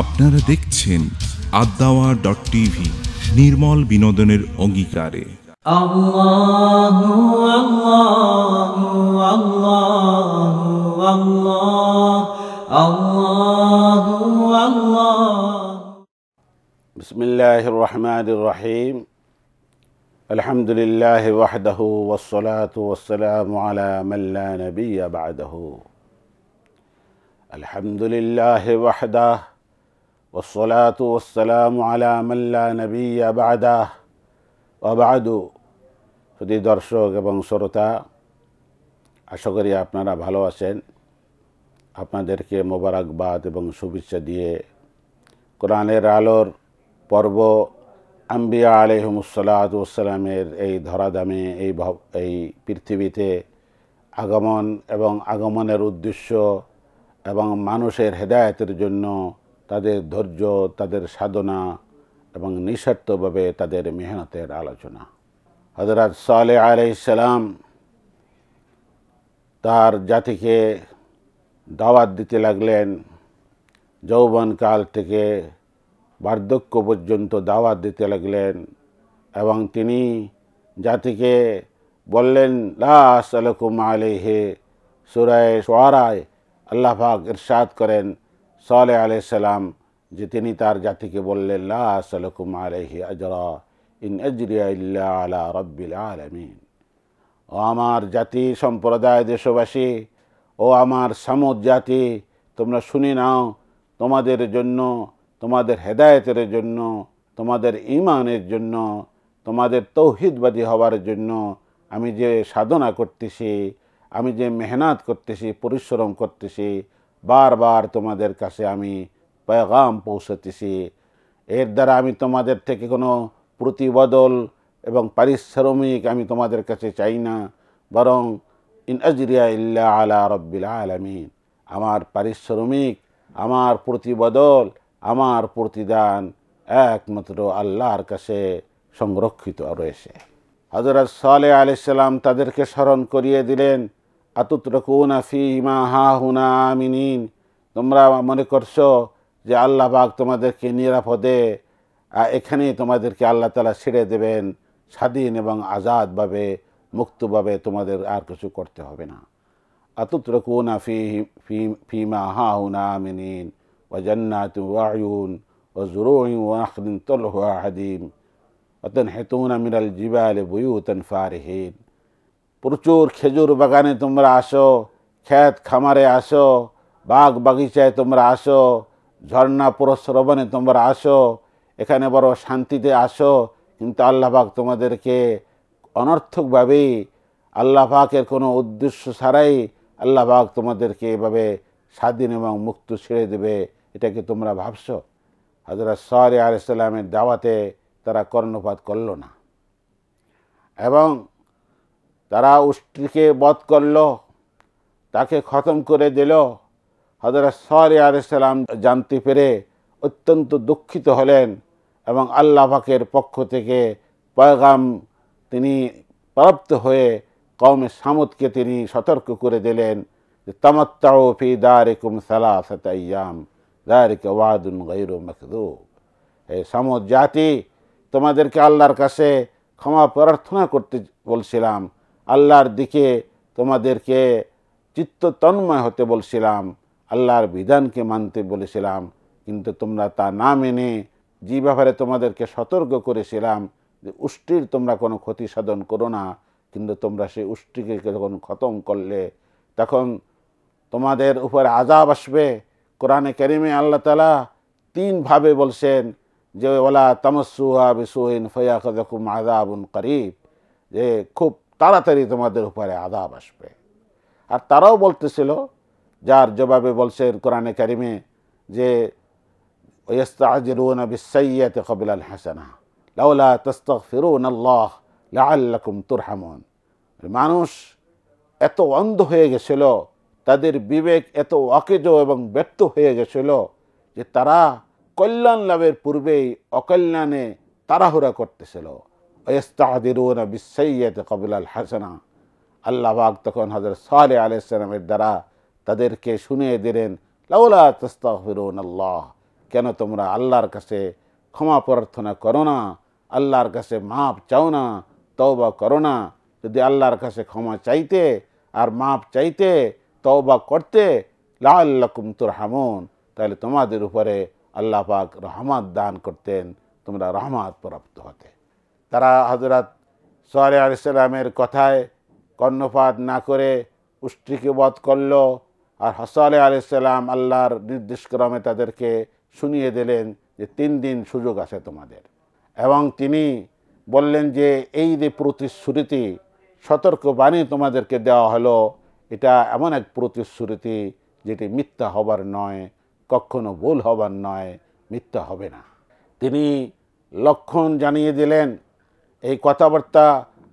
আপনারা দেখছেন আদাওয়া dot TV নির্মল বিনোদনের অঙ্গীকারে আল্লাহু বিসমিল্লাহির রহমানির রহিম الحمد لله وحده والصلاة والسلام على من لا نبي بعده الحمد لله وحده والصلاة والسلام على من لا نبي بعده وبعد সুদী দর্শক এবং শ্রোতা আশা করি আপনারা ভালো আছেন আপনাদেরকে মোবারকবাদ এবং শুভেচ্ছা দিয়ে কোরআনের আলোর পর্ব আম্বিয়া আলহমুসাল্লাতামের এই ধরাধামে এই এই পৃথিবীতে আগমন এবং আগমনের উদ্দেশ্য এবং মানুষের হেদায়তের জন্য তাদের ধৈর্য তাদের সাধনা এবং নিঃস্বার্থভাবে তাদের মেহনতের আলোচনা হজরত সালে আলাইসালাম তার জাতিকে দাওয়াত দিতে লাগলেন যৌবনকাল থেকে বার্ধক্য পর্যন্ত দাওয়াত দিতে লাগলেন এবং তিনি জাতিকে বললেন লাসলকুম হে সুরায় সোয়ারায় আল্লাহাক ইরশাদ করেন সালে আলি সাল্লাম যে তিনি তার জাতিকে বললেন লাসলকুম হে আজরা ইন আজরিয়া ইল্লা আলা রব্বিল আলমিন ও আমার জাতি সম্প্রদায় দেশবাসী ও আমার সামুদ জাতি তোমরা শুনে নাও তোমাদের জন্য তোমাদের হেদায়তের জন্য তোমাদের ইমানের জন্য তোমাদের তৌহিদবাদী হওয়ার জন্য আমি যে সাধনা করতেছি আমি যে মেহনাত করতেছি পরিশ্রম করতেছি বারবার তোমাদের কাছে আমি পয়গাম পৌঁছাতেছি এর দ্বারা আমি তোমাদের থেকে কোনো প্রতিবদল এবং পারিশ্রমিক আমি তোমাদের কাছে চাই না বরং ইন আজরিয়া ইল্লা আলা রব্বিল আলমিন আমার পারিশ্রমিক আমার প্রতিবদল আমার প্রতিদান একমাত্র আল্লাহর কাছে সংরক্ষিত রয়েছে হজরত সালে আলাইসাল্লাম তাদেরকে স্মরণ করিয়ে দিলেন আতুতরকুন আফি ইমা হা হুনা আমিনিন তোমরা মনে করছো যে আল্লাহ বাগ তোমাদেরকে নিরাপদে এখানেই তোমাদেরকে আল্লাহ তালা ছেড়ে দেবেন স্বাধীন এবং আজাদভাবে মুক্তভাবে তোমাদের আর কিছু করতে হবে না আতুতরকুন আফি ফিমা হা হুনা আমিনিন وجنات وعيون وزروع ونخل طلعها عديم وتنحتون من الجبال بيوتا فارهين প্রচুর খেজুর বাগানে তোমরা আসো ক্ষেত খামারে আসো বাগ বাগিচায় তোমরা আসো ঝর্ণা পুরস্রবণে তোমরা আসো এখানে বড় শান্তিতে আসো কিন্তু আল্লাহবাক তোমাদেরকে অনর্থকভাবেই আল্লাহবাকের কোনো উদ্দেশ্য ছাড়াই আল্লাহবাক তোমাদেরকে এভাবে স্বাধীন এবং মুক্ত ছেড়ে দেবে এটাকে তোমরা ভাবছ হাজরা সরে আলাইসাল্লামের দাওয়াতে তারা কর্ণপাত করল না এবং তারা উষ্ট্রিকে বধ করল তাকে খতম করে দিল হজরত সরে আলাইসাল্লাম জানতে পেরে অত্যন্ত দুঃখিত হলেন এবং আল্লাহ পক্ষ থেকে পয়গাম তিনি প্রাপ্ত হয়ে কমে সামুদকে তিনি সতর্ক করে দিলেন তামাত্তা ফি দারে কুম সালা সাতাইয়াম দারিকা ওয়াদুন গৈরু মখদু হে সমদ জাতি তোমাদেরকে আল্লাহর কাছে ক্ষমা প্রার্থনা করতে বলছিলাম আল্লাহর দিকে তোমাদেরকে চিত্ত তন্ময় হতে বলছিলাম আল্লাহর বিধানকে মানতে বলেছিলাম কিন্তু তোমরা তা না মেনে যে ব্যাপারে তোমাদেরকে সতর্ক করেছিলাম যে উষ্টির তোমরা কোনো ক্ষতি সাধন করো না কিন্তু তোমরা সেই উষ্টিকে যখন খতম করলে তখন তোমাদের উপরে আজাব আসবে কোরআনে কেরিমে আল্লাহ তালা তিনভাবে বলছেন যে ওলা তামসুহা বিসুহিন ফয়াকুম আদাবুন করিব যে খুব তাড়াতাড়ি তোমাদের উপরে আদাব আসবে আর তারাও বলতেছিল যার জবাবে বলছেন কোরআনে কারিমে যে ওয়েস্তাজিরুন বিসাইয়াতে কবিল আল হাসানা লাউলা তস্তক ফিরুন আল্লাহ লাল্লাকুম তুরহামন মানুষ এত অন্ধ হয়ে গেছিল তাদের বিবেক এত অকেজ এবং ব্যর্থ হয়ে গেছিল যে তারা কল্যাণ লাভের পূর্বেই অকল্যাণে তাড়াহুড়া করতেছিল বিশ্বাইয়াতে বিশ্বইয়েত আল হাসানা আল্লাহবাগ তখন হজরত সালে ইসলামের দ্বারা তাদেরকে শুনিয়ে দিলেন লাউলা তস্তাহরুন আল্লাহ কেন তোমরা আল্লাহর কাছে ক্ষমা প্রার্থনা করো না আল্লাহর কাছে মাপ চাও না বা করো না যদি আল্লাহর কাছে ক্ষমা চাইতে আর মাপ চাইতে তওবা করতে লাল্লাকুম তোর হামুন তাহলে তোমাদের উপরে আল্লাহ পাক রহমাত দান করতেন তোমরা রহমাত প্রাপ্ত হতে তারা হজরত সোয়ারে আলাইসাল্লামের কথায় কর্ণপাত না করে উষ্ট্রিকে বধ করল আর হসালে আলাইসাল্লাম আল্লাহর নির্দেশক্রমে তাদেরকে শুনিয়ে দিলেন যে তিন দিন সুযোগ আছে তোমাদের এবং তিনি বললেন যে এই যে প্রতিশ্রুতি সতর্কবাণী তোমাদেরকে দেওয়া হলো এটা এমন এক প্রতিশ্রুতি যেটি মিথ্যা হবার নয় কখনো ভুল হবার নয় মিথ্যা হবে না তিনি লক্ষণ জানিয়ে দিলেন এই কথাবার্তা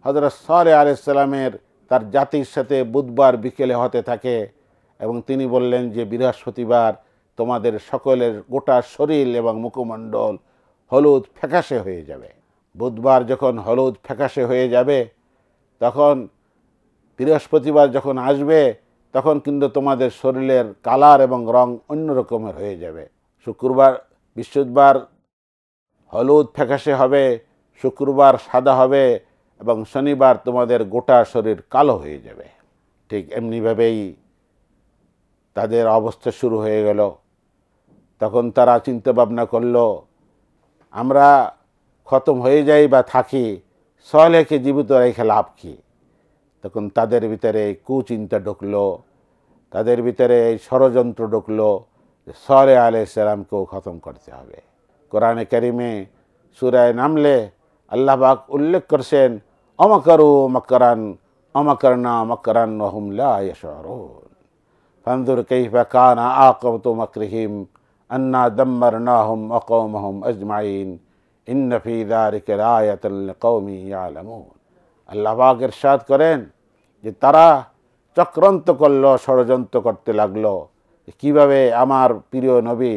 হজরত সরে আলাইসাল্লামের তার জাতির সাথে বুধবার বিকেলে হতে থাকে এবং তিনি বললেন যে বৃহস্পতিবার তোমাদের সকলের গোটা শরীর এবং মুখমণ্ডল হলুদ ফ্যাকাশে হয়ে যাবে বুধবার যখন হলুদ ফ্যাকাশে হয়ে যাবে তখন বৃহস্পতিবার যখন আসবে তখন কিন্তু তোমাদের শরীরের কালার এবং রং অন্য রকমের হয়ে যাবে শুক্রবার বৃহস্পতিবার হলুদ ফ্যাকাশে হবে শুক্রবার সাদা হবে এবং শনিবার তোমাদের গোটা শরীর কালো হয়ে যাবে ঠিক এমনিভাবেই তাদের অবস্থা শুরু হয়ে গেল তখন তারা চিন্তা ভাবনা করল আমরা খতম হয়ে যাই বা থাকি সলেকে জীবিত রেখে লাভ কী তখন তাদের ভিতরে এই কুচিন্তা ঢুকলো তাদের ভিতরে এই ষড়যন্ত্র ঢুকলো সরে আলে ইসলামকেও খতম করতে হবে কোরআনে করিমে সুরায় নামলে আল্লাহবাক উল্লেখ করছেন অমকরু মকরান অমাকরনা মকরান নহমলা ইয়শরুন ফান্দুর কাইফা কানা আকবতু মকরিহিম আন্না দম্মরনাহুম অকৌমহম আজমাইন ইন্নফি দারিক রায়াতুল কৌমি আলমুন আল্লাহবাক ইরশাদ করেন যে তারা চক্রান্ত করল ষড়যন্ত্র করতে লাগলো কিভাবে আমার প্রিয় নবী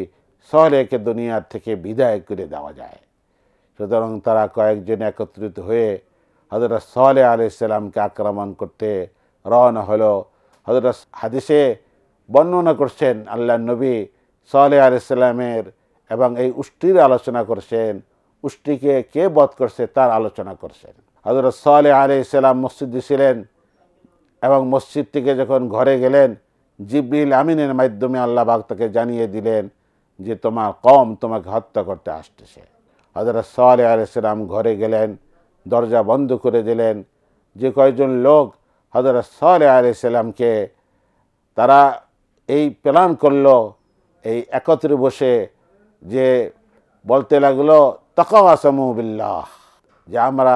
সহলেকে দুনিয়ার থেকে বিদায় করে দেওয়া যায় সুতরাং তারা কয়েকজন একত্রিত হয়ে হজরত সলে আলাইসাল্লামকে আক্রমণ করতে রওনা হলো হজরত হাদিসে বর্ণনা করছেন আল্লাহ নবী সলে আলাইসাল্লামের এবং এই উষ্টির আলোচনা করছেন উষ্টিকে কে বধ করছে তার আলোচনা করছেন হজরত সলে আলাইসাল্লাম মসজিদে ছিলেন এবং মসজিদ থেকে যখন ঘরে গেলেন জিব্রিল আমিনের মাধ্যমে আল্লাহ বাগ তাকে জানিয়ে দিলেন যে তোমার কম তোমাকে হত্যা করতে আসতেছে হজরত সালে আলাইসালাম ঘরে গেলেন দরজা বন্ধ করে দিলেন যে কয়েকজন লোক হজরত সালে আলাইসাল্লামকে তারা এই প্ল্যান করলো এই একত্রে বসে যে বলতে লাগলো তকাওয়াসমুবিল্লাহ যে আমরা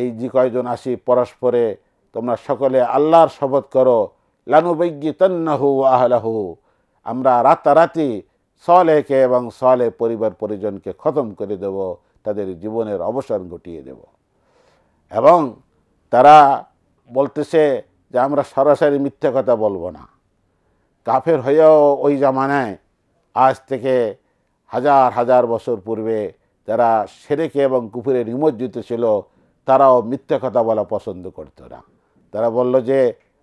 এই যে কয়জন আসি পরস্পরে তোমরা সকলে আল্লাহর শপথ করো লানুবৈজ্ঞি তন্নাহু আহলাহু আমরা রাতারাতি সলেকে এবং সলে পরিবার পরিজনকে খতম করে দেব তাদের জীবনের অবসর ঘটিয়ে দেব এবং তারা বলতেছে যে আমরা সরাসরি মিথ্যে কথা বলবো না কাফের হয়েও ওই জামানায় আজ থেকে হাজার হাজার বছর পূর্বে যারা সেরেকে এবং কুপুরে নিমজ্জিত ছিল তারাও মিথ্যে কথা বলা পছন্দ করত না তারা বলল যে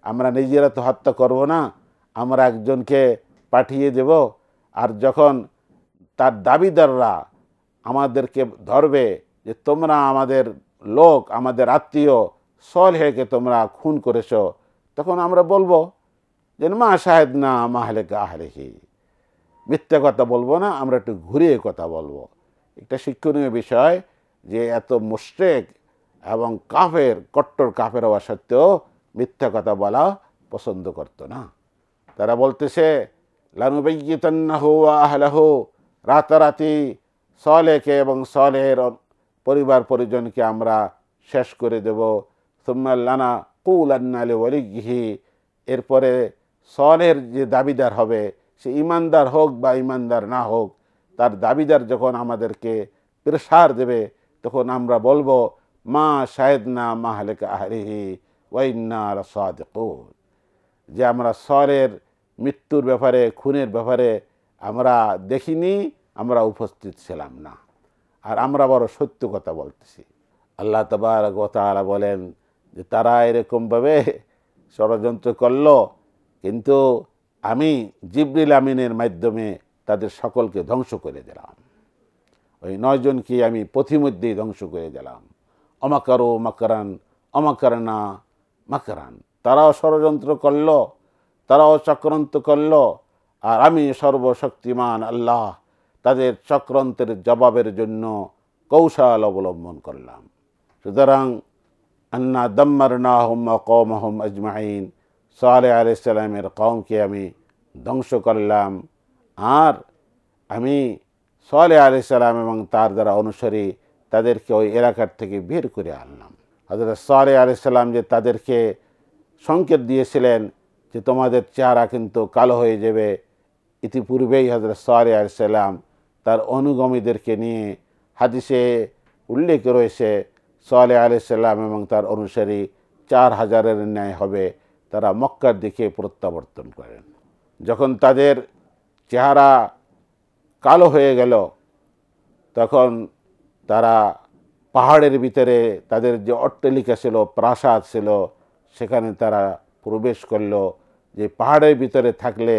আমরা নিজেরা তো হত্যা করব না আমরা একজনকে পাঠিয়ে দেব আর যখন তার দাবিদাররা আমাদেরকে ধরবে যে তোমরা আমাদের লোক আমাদের আত্মীয় সল হেকে তোমরা খুন করেছ তখন আমরা বলবো যে মা সাহেব না মাহলেকা কি মিথ্যা কথা বলবো না আমরা একটু ঘুরিয়ে কথা বলবো একটা শিক্ষণীয় বিষয় যে এত মুশ্রেক এবং কাফের কট্টর কাফের হওয়া সত্ত্বেও মিথ্যা কথা বলা পছন্দ করত না তারা বলতেছে আহলাহ রাতারাতি সলেকে এবং সলের পরিবার পরিজনকে আমরা শেষ করে দেব সুম্মাল্লানা কুলান্নালে অলিগিহি এরপরে সলের যে দাবিদার হবে সে ইমানদার হোক বা ইমানদার না হোক তার দাবিদার যখন আমাদেরকে প্রেসার দেবে তখন আমরা বলবো মা শাহেদনা মা হালেকা আহরিহি ওয়াইন্না সাদেকুন যে আমরা স্বরের মৃত্যুর ব্যাপারে খুনের ব্যাপারে আমরা দেখিনি আমরা উপস্থিত ছিলাম না আর আমরা বড় সত্য কথা বলতেছি আল্লাহ তাবার গোতালা বলেন যে তারা এরকমভাবে ষড়যন্ত্র করল কিন্তু আমি জিবরিল আমিনের মাধ্যমে তাদের সকলকে ধ্বংস করে দিলাম ওই নয়জনকে আমি পথিমধ্যেই ধ্বংস করে দিলাম অমাকারো মাকারান অমাকারানা মাকারান তারাও ষড়যন্ত্র করল তারাও চক্রান্ত করল আর আমি সর্বশক্তিমান আল্লাহ তাদের চক্রান্তের জবাবের জন্য কৌশল অবলম্বন করলাম সুতরাং আন্না দম্মার কম হোম আজমাইন সালে আলাইসাল্লামের কমকে আমি ধ্বংস করলাম আর আমি সালে আলাইসাল্লাম এবং তার দ্বারা অনুসারী তাদেরকে ওই এলাকার থেকে বের করে আনলাম হজরত সারে আলাইসাল্লাম যে তাদেরকে সংকেত দিয়েছিলেন যে তোমাদের চেহারা কিন্তু কালো হয়ে যাবে ইতিপূর্বেই হজরত সারে আলাইসাল্লাম তার অনুগমীদেরকে নিয়ে হাদিসে উল্লেখ রয়েছে সোয়ালে আলাইসাল্লাম এবং তার অনুসারী চার হাজারের ন্যায় হবে তারা মক্কার দিকে প্রত্যাবর্তন করেন যখন তাদের চেহারা কালো হয়ে গেল তখন তারা পাহাড়ের ভিতরে তাদের যে অট্টালিকা ছিল প্রাসাদ ছিল সেখানে তারা প্রবেশ করল যে পাহাড়ের ভিতরে থাকলে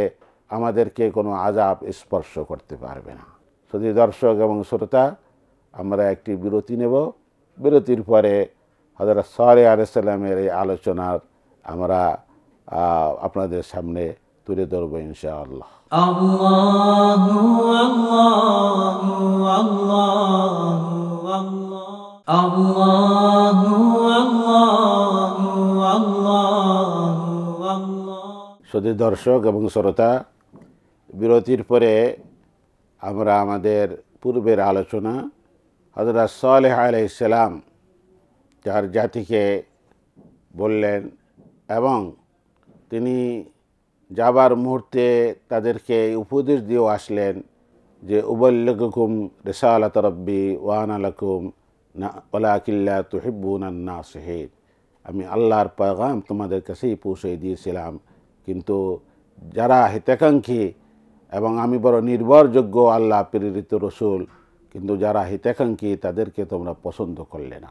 আমাদেরকে কোনো আজাব স্পর্শ করতে পারবে না শুধু দর্শক এবং শ্রোতা আমরা একটি বিরতি নেব বিরতির পরে হজরত সরে আলাইসাল্লামের এই আলোচনার আমরা আপনাদের সামনে তুলে ধরবো ইনশাআল্লাহ আল্লাহ আল্লাহ সদী দর্শক এবং শ্রোতা বিরতির পরে আমরা আমাদের পূর্বের আলোচনা হজরত সালেহ আলাইসালাম যার জাতিকে বললেন এবং তিনি যাবার মুহূর্তে তাদেরকে উপদেশ দিয়েও আসলেন যে উবল্লকুম আল্লা তরব্বি ওয়ান আলকুম না ওলাকিল্লা তুহিবুনান না সেহেদ আমি আল্লাহর পয়গাম তোমাদের কাছেই পৌঁছে দিয়েছিলাম কিন্তু যারা হিতাকাঙ্ক্ষী এবং আমি বড় নির্ভরযোগ্য আল্লাহ প্রেরিত রসুল কিন্তু যারা হিতাকাঙ্ক্ষী তাদেরকে তোমরা পছন্দ করলে না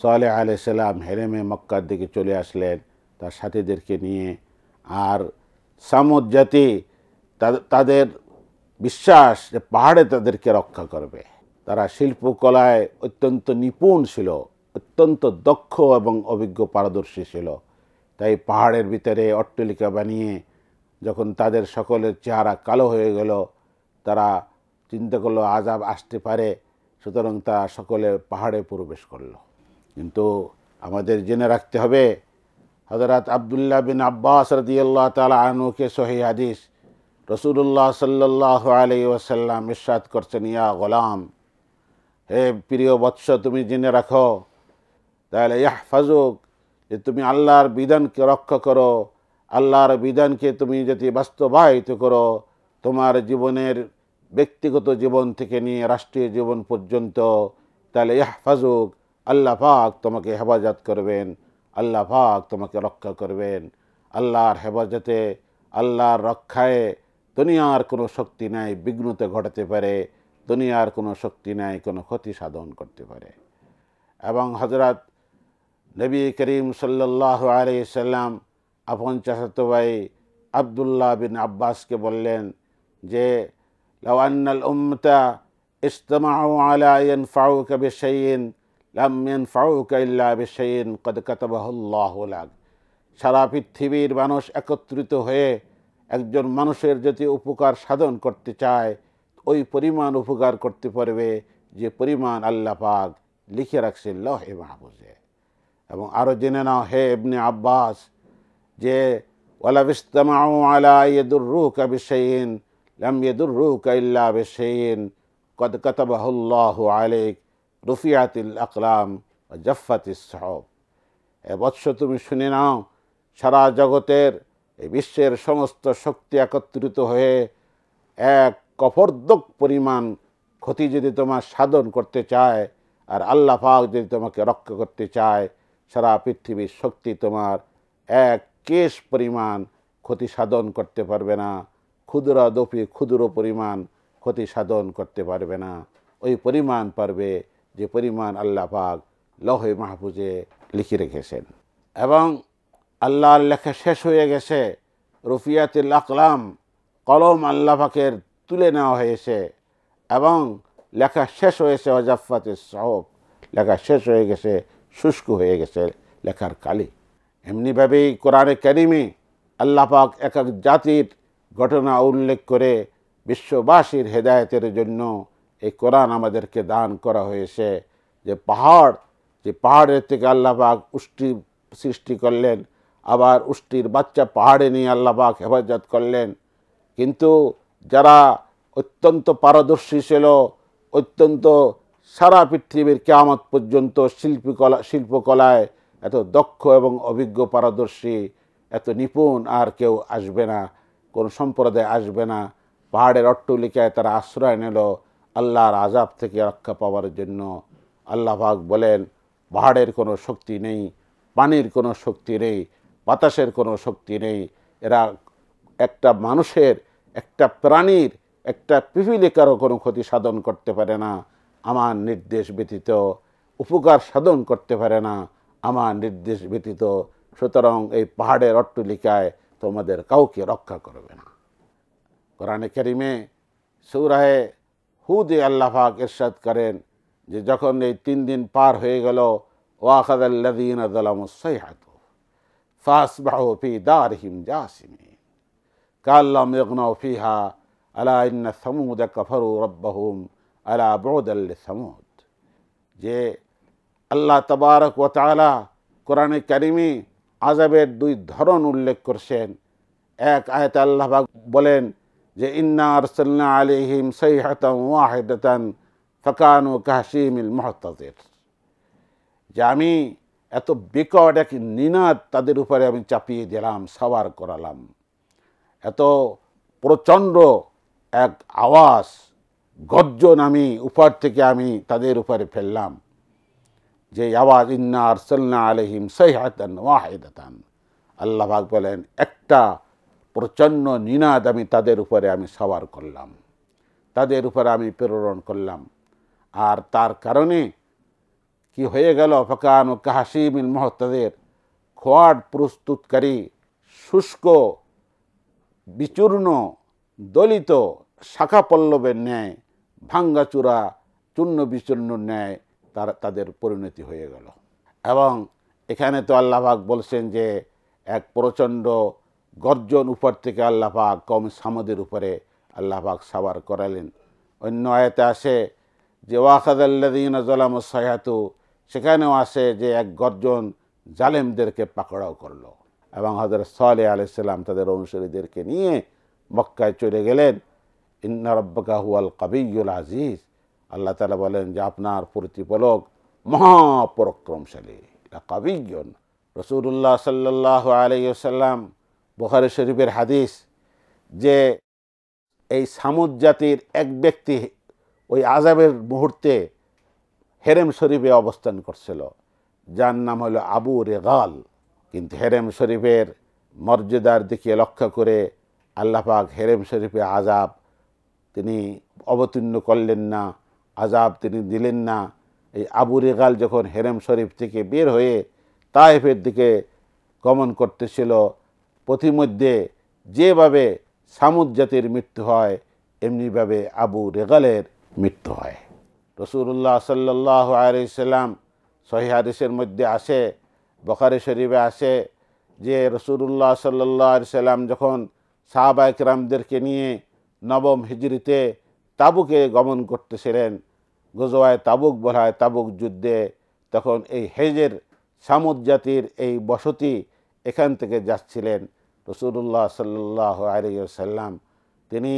সালে আলি সাল্লাম হেরেমে মক্কার দিকে চলে আসলেন তার সাথীদেরকে নিয়ে আর সামুদ জাতি তাদের বিশ্বাস যে পাহাড়ে তাদেরকে রক্ষা করবে তারা শিল্পকলায় অত্যন্ত নিপুণ ছিল অত্যন্ত দক্ষ এবং অভিজ্ঞ পারদর্শী ছিল তাই পাহাড়ের ভিতরে অট্টলিকা বানিয়ে যখন তাদের সকলের চেহারা কালো হয়ে গেল তারা চিন্তা করলো আজাব আসতে পারে সুতরাং তারা সকলে পাহাড়ে প্রবেশ করল কিন্তু আমাদের জেনে রাখতে হবে হজরত আবদুল্লাহ বিন আব্বাস রদিয়াল্লাহ তালা আনুকে সহি হাদিস রসুল্লাহ সাল্লাহ আলি ওসাল্লাম ইসাদ করছেন ইয়া গোলাম হে প্রিয় বৎস তুমি জেনে রাখো তাহলে ইয়াহফাজুক যে তুমি আল্লাহর বিধানকে রক্ষা করো আল্লাহর বিধানকে তুমি যদি বাস্তবায়িত করো তোমার জীবনের ব্যক্তিগত জীবন থেকে নিয়ে রাষ্ট্রীয় জীবন পর্যন্ত তাহলে ইয়াহফাজুক আল্লাহ পাক তোমাকে হেফাজত করবেন আল্লাহ পাক তোমাকে রক্ষা করবেন আল্লাহর হেফাজতে আল্লাহর রক্ষায় দুনিয়ার কোনো শক্তি নাই বিঘ্নতে ঘটাতে পারে দুনিয়ার কোনো শক্তি নাই কোনো ক্ষতি সাধন করতে পারে এবং হজরত নবী করিম সাল্লাহ আলি সাল্লাম আপন ভাই আবদুল্লাহ বিন আব্বাসকে বললেন যে লওয়ান্নাল উম্মতা ইস্তমাউ আলায়ন ফাউক বিশাইন লামিয়ান ফাউক ইল্লা বিশাইন কদ কতবাহুল্লাহুলাক সারা পৃথিবীর মানুষ একত্রিত হয়ে একজন মানুষের যদি উপকার সাধন করতে চায় ওই পরিমাণ উপকার করতে পারবে যে পরিমাণ আল্লাহ পাক লিখে রাখছে লহে মাহফুজে এবং আরও জেনে নাও হে এমনি আব্বাস যে ওয়ালাবিস্তামাউ আলা ইয়েদুর ইয়েদুরুক আবিসেইন লাম ইয়েদুরুক ইল্লা আবিসেইন কদ কতবাহুল্লাহ আলেক রুফিয়াতিল আকলাম ও জফাতিস সাহব এ বৎস তুমি শুনে নাও সারা জগতের এই বিশ্বের সমস্ত শক্তি একত্রিত হয়ে এক কফর্দক পরিমাণ ক্ষতি যদি তোমার সাধন করতে চায় আর আল্লাহ পাক যদি তোমাকে রক্ষা করতে চায় সারা পৃথিবীর শক্তি তোমার এক কেশ পরিমাণ ক্ষতি সাধন করতে পারবে না ক্ষুদ্র দপি ক্ষুদ্র পরিমাণ ক্ষতি সাধন করতে পারবে না ওই পরিমাণ পারবে যে পরিমাণ আল্লাহ পাক লহে মাহফুজে লিখে রেখেছেন এবং আল্লাহর লেখা শেষ হয়ে গেছে রফিয়াতুল আকলাম কলম আল্লাহ পাকের তুলে নেওয়া হয়েছে এবং লেখা শেষ হয়েছে অজাফাতের সব লেখা শেষ হয়ে গেছে শুষ্ক হয়ে গেছে লেখার কালি এমনিভাবেই কোরআনে ক্যারিমে আল্লাপাক এক এক জাতির ঘটনা উল্লেখ করে বিশ্ববাসীর হেদায়তের জন্য এই কোরআন আমাদেরকে দান করা হয়েছে যে পাহাড় যে পাহাড়ের থেকে আল্লাপাক উষ্টি সৃষ্টি করলেন আবার উষ্টির বাচ্চা পাহাড়ে নিয়ে আল্লাপাক হেফাজত করলেন কিন্তু যারা অত্যন্ত পারদর্শী ছিল অত্যন্ত সারা পৃথিবীর কেয়ামত পর্যন্ত শিল্পীকলা শিল্পকলায় এত দক্ষ এবং অভিজ্ঞ পারদর্শী এত নিপুণ আর কেউ আসবে না কোন সম্প্রদায় আসবে না পাহাড়ের অট্টলিকায় তারা আশ্রয় নিল আল্লাহর আজাব থেকে রক্ষা পাওয়ার জন্য আল্লাহবাক বলেন পাহাড়ের কোনো শক্তি নেই পানির কোনো শক্তি নেই বাতাসের কোনো শক্তি নেই এরা একটা মানুষের একটা প্রাণীর একটা কারো কোনো ক্ষতি সাধন করতে পারে না আমার নির্দেশ ব্যতীত উপকার সাধন করতে পারে না আমার নির্দেশ ব্যতীত সুতরাং এই পাহাড়ের অট্টলিকায় তোমাদের কাউকে রক্ষা করবে না কোরআনে কারিমে সৌরাহে হুদে আল্লাহাক এরশাদ করেন যে যখন এই তিন দিন পার হয়ে গেল ওয়াখাদ আল্লাদিন ফাস ফাসবাহ ফি দারহিম জাসিমী কাল্লাম ইগনা ফিহা আলা ইন্না সামুদ কফরু রব্বাহুম আলা বৌদাল সামুদ যে আল্লাহ তবারক ও তালা কোরআনে কারিমি আজাবের দুই ধরন উল্লেখ করছেন এক আয়তে আল্লাহ বলেন যে ইন্না আরসাল্লা আলিহিম সৈহাতাম ওয়াহেদাতান ফকান ও কাহসিমিল মহতাজের যে আমি এত বিকট এক নিনাদ তাদের উপরে আমি চাপিয়ে দিলাম সাবার করালাম এত প্রচণ্ড এক আওয়াজ গর্জন আমি উপর থেকে আমি তাদের উপরে ফেললাম যে আওয়াজ ইন্না আরসাল্লা আলহিম সৈহাতান ওয়াহেদাতান আল্লাহবাক বলেন একটা প্রচণ্ড নিনাদ আমি তাদের উপরে আমি সবার করলাম তাদের উপরে আমি প্রেরণ করলাম আর তার কারণে কি হয়ে গেল অপকান ও কাহাসিমিন মহতাদের খোয়াড প্রস্তুতকারী শুষ্ক বিচূর্ণ দলিত শাখা পল্লবের ন্যায় ভাঙ্গাচূড়া চূর্ণ বিচূর্ণ ন্যায় তার তাদের পরিণতি হয়ে গেল এবং এখানে তো আল্লাহাক বলছেন যে এক প্রচণ্ড গর্জন উপর থেকে আল্লাহাক কম সামদের উপরে আল্লাহাক সাবার করালেন অন্য আয়তে আসে যে ওয়াখাদাল্লাদিন জলাম সহায়াতু সেখানেও আসে যে এক গর্জন জালেমদেরকে পাকড়াও করলো এবং হজরত সালে আলাইসাল্লাম তাদের অনুসারীদেরকে নিয়ে মক্কায় চলে গেলেন ইন্নারব্বাকা হুয়াল কবিউল আজিজ আল্লাহ তালা বলেন যে আপনার প্রতিপালক মহাপরাক্রমশালী কবিজ্ঞন রসুল্লাহ সাল্লাহ আলাইসাল্লাম বুখারি শরীফের হাদিস যে এই সামুদ জাতির এক ব্যক্তি ওই আজাবের মুহূর্তে হেরেম শরীফে অবস্থান করছিল যার নাম হলো আবু রেগাল কিন্তু হেরেম শরীফের মর্যাদার দিকে লক্ষ্য করে আল্লাপাক হেরেম শরীফে আজাব তিনি অবতীর্ণ করলেন না আজাব তিনি দিলেন না এই আবু রেগাল যখন হেরেম শরীফ থেকে বের হয়ে তাইফের দিকে গমন করতেছিল পথিমধ্যে যেভাবে সামুদ জাতির মৃত্যু হয় এমনিভাবে আবু রেগালের মৃত্যু হয় রসুল্লাহ সাল্লাহ আলাইসাল্লাম সহিহাদিসের মধ্যে আসে বখারে শরীফে আসে যে রসুল্লাহ সাল্লাহ সাল্লাম যখন সাহাবা একরামদেরকে নিয়ে নবম হিজড়িতে তাবুকে গমন করতেছিলেন গোজোয়ায় তাবুক বলায় তাবুক যুদ্ধে তখন এই হেজের সামুদ জাতির এই বসতি এখান থেকে যাচ্ছিলেন রসুল্লাহ সাল্লাহ আলিয়াল্লাম তিনি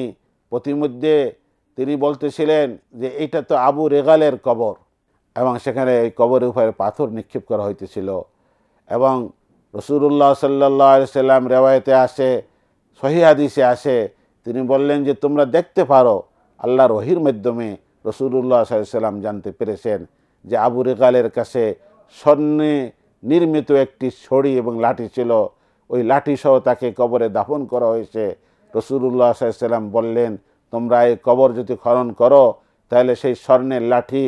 প্রতিমধ্যে তিনি বলতেছিলেন যে এটা তো আবু রেগালের কবর এবং সেখানে এই কবরের উপরে পাথর নিক্ষেপ করা হইতেছিল এবং রসুল্লাহ সাল্লা সাল্লাম রেওয়ায়তে আসে সহিয়াদিসে আসে তিনি বললেন যে তোমরা দেখতে পারো আল্লাহ রহির মাধ্যমে রসুল্লাহ সাল্লাম জানতে পেরেছেন যে আবু রেগালের কাছে স্বর্ণে নির্মিত একটি ছড়ি এবং লাঠি ছিল ওই লাঠিসহ তাকে কবরে দাফন করা হয়েছে রসুল্লাহ সাল্লাম বললেন তোমরা এই কবর যদি খনন করো তাহলে সেই স্বর্ণের লাঠি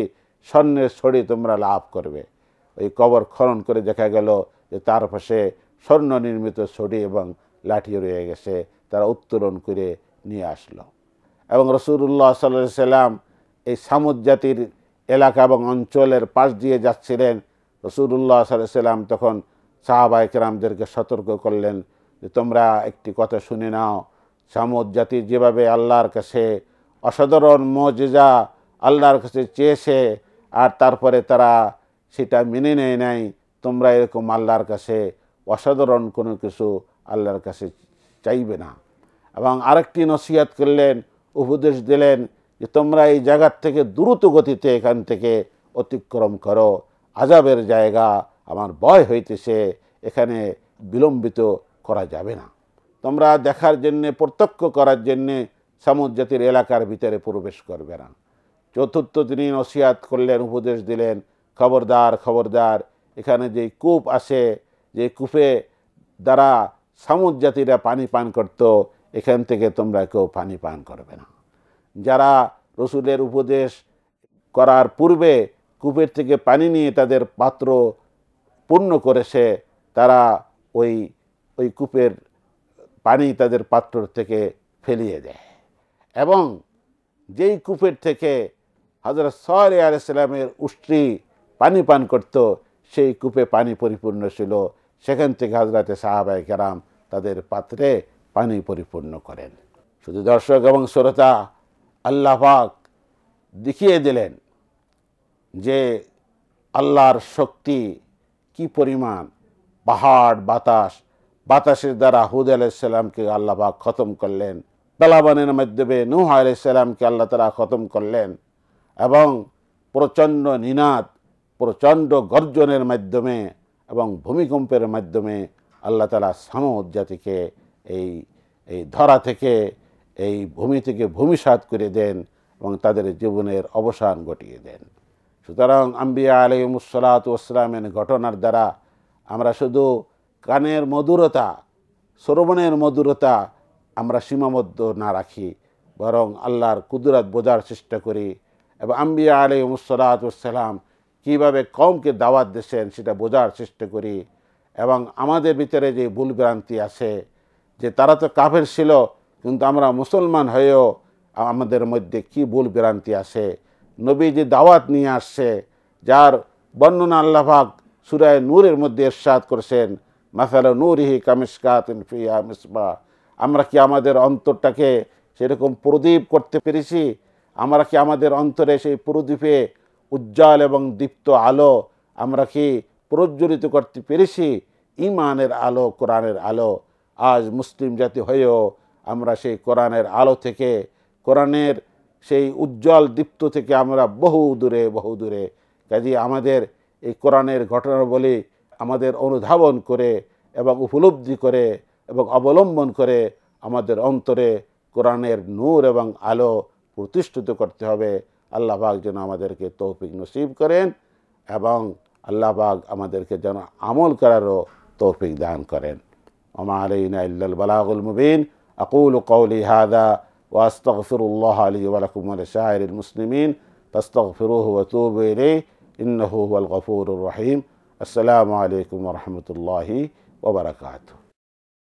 স্বর্ণের ছড়ি তোমরা লাভ করবে ওই কবর খনন করে দেখা গেল যে তার পাশে স্বর্ণ নির্মিত ছড়ি এবং লাঠি রয়ে গেছে তারা উত্তোলন করে নিয়ে আসলো এবং রসুল্লাহ সাল্লা সাল্লাম এই সামুদ জাতির এলাকা এবং অঞ্চলের পাশ দিয়ে যাচ্ছিলেন রসুল্লাহ সাল্লাহ সাল্লাম তখন সাহাবা সতর্ক করলেন যে তোমরা একটি কথা শুনে নাও সামুদ জাতি যেভাবে আল্লাহর কাছে অসাধারণ মজেজা আল্লাহর কাছে চেয়েছে আর তারপরে তারা সেটা মেনে নেয় নাই তোমরা এরকম আল্লাহর কাছে অসাধারণ কোনো কিছু আল্লাহর কাছে চাইবে না এবং আরেকটি নসিহাত করলেন উপদেশ দিলেন যে তোমরা এই জায়গার থেকে দ্রুত গতিতে এখান থেকে অতিক্রম করো আজাবের জায়গা আমার ভয় হইতেছে এখানে বিলম্বিত করা যাবে না তোমরা দেখার জন্যে প্রত্যক্ষ করার জন্যে জাতির এলাকার ভিতরে প্রবেশ করবে না চতুর্থ তিনি নসিহাত করলেন উপদেশ দিলেন খবরদার খবরদার এখানে যে কূপ আছে যে কূপে দ্বারা সামুদ জাতিরা পানি পান করত এখান থেকে তোমরা কেউ পানি পান করবে না যারা রসুলের উপদেশ করার পূর্বে কূপের থেকে পানি নিয়ে তাদের পাত্র পূর্ণ করেছে তারা ওই ওই কূপের পানি তাদের পাত্র থেকে ফেলিয়ে দেয় এবং যেই কূপের থেকে হজরত সয়ের আলাইসালামের উষ্ট্রি পানি পান করত সেই কূপে পানি পরিপূর্ণ ছিল সেখান থেকে হাজরাতে সাহাবায় কেরাম তাদের পাত্রে পানি পরিপূর্ণ করেন শুধু দর্শক এবং শ্রোতা আল্লাহাক দেখিয়ে দিলেন যে আল্লাহর শক্তি কি পরিমাণ পাহাড় বাতাস বাতাসের দ্বারা হুদ আলাইসাল্লামকে আল্লাহ পাক খতম করলেন তালাবানের মাধ্যমে নূহ আলাইসাল্লামকে আল্লাহ তালা খতম করলেন এবং প্রচণ্ড নিনাদ প্রচণ্ড গর্জনের মাধ্যমে এবং ভূমিকম্পের মাধ্যমে আল্লাহ তালা সামদ জাতিকে এই এই ধরা থেকে এই ভূমি থেকে ভূমিসাত করে দেন এবং তাদের জীবনের অবসান ঘটিয়ে দেন সুতরাং আম্বিয়া আলিমুসালাত ওসলামের ঘটনার দ্বারা আমরা শুধু কানের মধুরতা শ্রবণের মধুরতা আমরা সীমাবদ্ধ না রাখি বরং আল্লাহর কুদরত বোঝার চেষ্টা করি এবং আম্বিয়া আলিমুসালাত ওসালাম কিভাবে কমকে দাওয়াত দিচ্ছেন সেটা বোঝার চেষ্টা করি এবং আমাদের ভিতরে যে ভুলভ্রান্তি আছে যে তারা তো কাফের ছিল কিন্তু আমরা মুসলমান হয়েও আমাদের মধ্যে কি ভুল বিরান্তি আছে নবী যে দাওয়াত নিয়ে আসছে যার বর্ণনা আল্লাহাক সুরায় নূরের মধ্যে এরশাদ করেছেন মাসাল নূরিহি কামিসকাত ফিয়া মিসবা আমরা কি আমাদের অন্তরটাকে সেরকম প্রদীপ করতে পেরেছি আমরা কি আমাদের অন্তরে সেই প্রদীপে উজ্জ্বল এবং দীপ্ত আলো আমরা কি প্রজ্জ্বলিত করতে পেরেছি ইমানের আলো কোরআনের আলো আজ মুসলিম জাতি হয়েও আমরা সেই কোরআনের আলো থেকে কোরআনের সেই উজ্জ্বল দীপ্ত থেকে আমরা বহু দূরে বহু দূরে কাজে আমাদের এই কোরআনের বলি আমাদের অনুধাবন করে এবং উপলব্ধি করে এবং অবলম্বন করে আমাদের অন্তরে কোরআনের নূর এবং আলো প্রতিষ্ঠিত করতে হবে আল্লাহ পাক যেন আমাদেরকে তৌফিক نصیব করেন এবং আল্লাহ পাক আমাদেরকে যেন আমল করার তৌফিক দান করেন ওমা আলাইনা ইল্লাল বালাগুল মুবিন আকুল কৌলি হাদা واستغفر الله لي ولكم ولسائر المسلمين فاستغفروه وتوبوا اليه انه هو الغفور الرحيم السلام عليكم ورحمه الله وبركاته